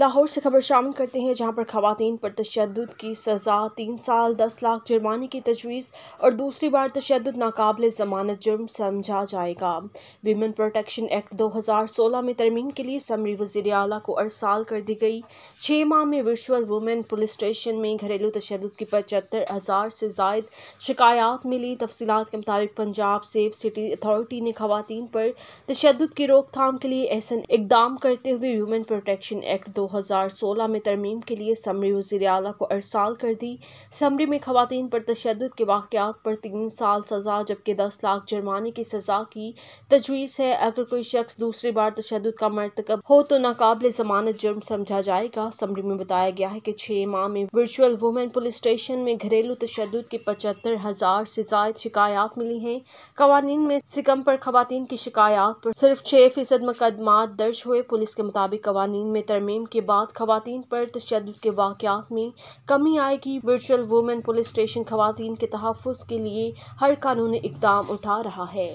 लाहौर से खबर शामिल करते हैं जहां पर खातन पर तशद की सज़ा तीन साल दस लाख जुर्माने की तजवीज़ और दूसरी बार तशद नाकबले जमानत जुर्म समझा जाएगा वीमेन प्रोटेक्शन एक्ट दो हज़ार सोलह में तरमीम के लिए समरी वजी अला को अरसाल कर दी गई छः माह में विशुअल वुमेन पुलिस स्टेशन में घरेलू तशद की पचहत्तर हज़ार से जायद शिकायात मिली तफसीत के मुताबिक पंजाब सेफ सिटी अथॉरिटी ने खातन पर तशद की रोकथाम के लिए एहसन इकदाम करते हुए ह्यूमन प्रोटेक्शन एक्ट दो 2016 में तरमीम के लिए समरी वजी अला को अरसाल कर दी समरी में खवतिन पर तशद के वाक़ात पर तीन साल सज़ा जबकि दस लाख जुर्माने की सज़ा की तजवीज़ है अगर कोई शख्स दूसरी बार तशद का मरतकब हो तो नाकबले जमानत जुर्म समझा जाएगा समरी में बताया गया है कि छः माह में वर्चुअल वुमेन पुलिस स्टेशन में घरेलू तशद की पचहत्तर हज़ार से जायद शिकायत मिली हैं कवानीन में सिकम पर खवतिन की शिकायत पर सिर्फ छः फीसद मुकदमा दर्ज हुए पुलिस के मुताबिक कवानीन में तरमीम की के बाद खातन पर तशद के वाकत में कमी आएगी वर्चुअल वुमेन पुलिस स्टेशन खुवान के तहफ़ के लिए हर कानूनी इकदाम उठा रहा है